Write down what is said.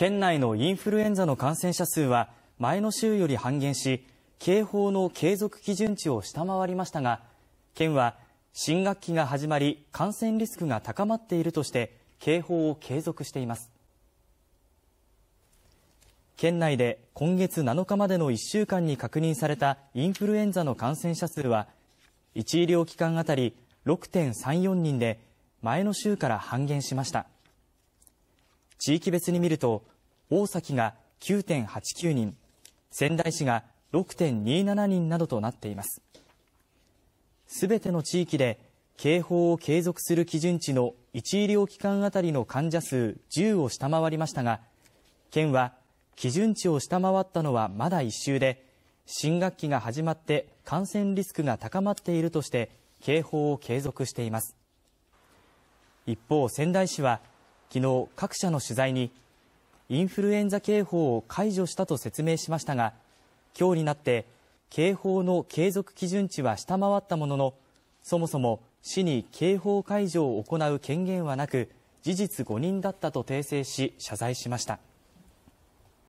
県内のインフルエンザの感染者数は前の週より半減し、警報の継続基準値を下回りましたが、県は新学期が始まり感染リスクが高まっているとして警報を継続しています。県内で今月7日までの1週間に確認されたインフルエンザの感染者数は、1医療機関あたり6.34人で前の週から半減しました。地域別に見ると、大崎が9.89人、仙台市が6.27人などとなっています。すべての地域で警報を継続する基準値の1医療機関あたりの患者数10を下回りましたが、県は基準値を下回ったのはまだ1週で、新学期が始まって感染リスクが高まっているとして警報を継続しています。一方、仙台市は昨日、各社の取材にインフルエンザ警報を解除したと説明しましたが今日になって警報の継続基準値は下回ったもののそもそも市に警報解除を行う権限はなく事実誤認だったと訂正し謝罪しました。